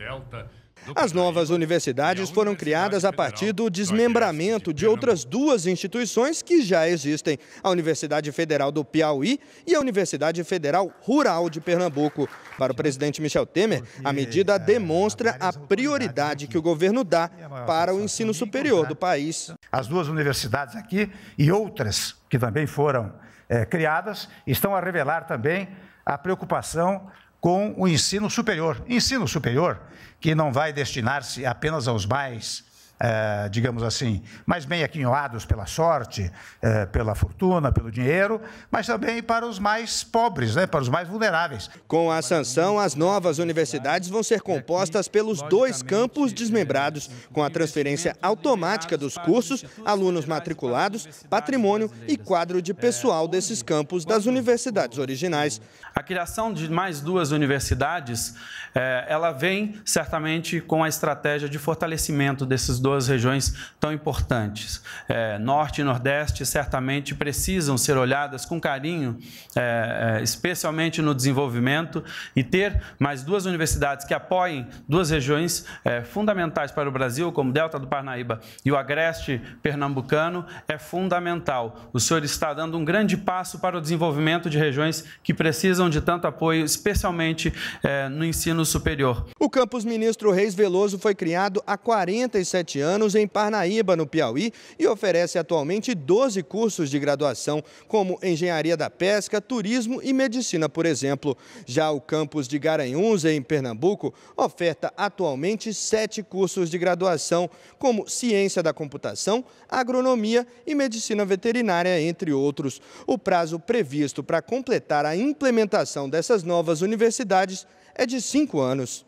Delta. As novas universidades foram criadas a partir do desmembramento de outras duas instituições que já existem: a Universidade Federal do Piauí e a Universidade Federal Rural de Pernambuco. Para o presidente Michel Temer, a medida é, demonstra a prioridade que o governo dá para o ensino superior do país. As duas universidades aqui e outras que também foram é, criadas estão a revelar também a preocupação com o ensino superior. Ensino superior que não vai destinar-se apenas aos mais eh, digamos assim, mais bem aquinhoados pela sorte, eh, pela fortuna, pelo dinheiro, mas também para os mais pobres, né, para os mais vulneráveis. Com a sanção, as novas universidades vão ser compostas pelos dois campos desmembrados, com a transferência automática dos cursos, alunos matriculados, patrimônio e quadro de pessoal desses campos das universidades originais. A criação de mais duas universidades, eh, ela vem certamente com a estratégia de fortalecimento desses dois duas regiões tão importantes. É, norte e Nordeste certamente precisam ser olhadas com carinho, é, é, especialmente no desenvolvimento, e ter mais duas universidades que apoiem duas regiões é, fundamentais para o Brasil, como o Delta do Parnaíba e o Agreste Pernambucano, é fundamental. O senhor está dando um grande passo para o desenvolvimento de regiões que precisam de tanto apoio, especialmente é, no ensino superior. O campus Ministro Reis Veloso foi criado há 47 anos anos, em Parnaíba, no Piauí, e oferece atualmente 12 cursos de graduação, como Engenharia da Pesca, Turismo e Medicina, por exemplo. Já o campus de Garanhuns, em Pernambuco, oferta atualmente sete cursos de graduação, como Ciência da Computação, Agronomia e Medicina Veterinária, entre outros. O prazo previsto para completar a implementação dessas novas universidades é de cinco anos.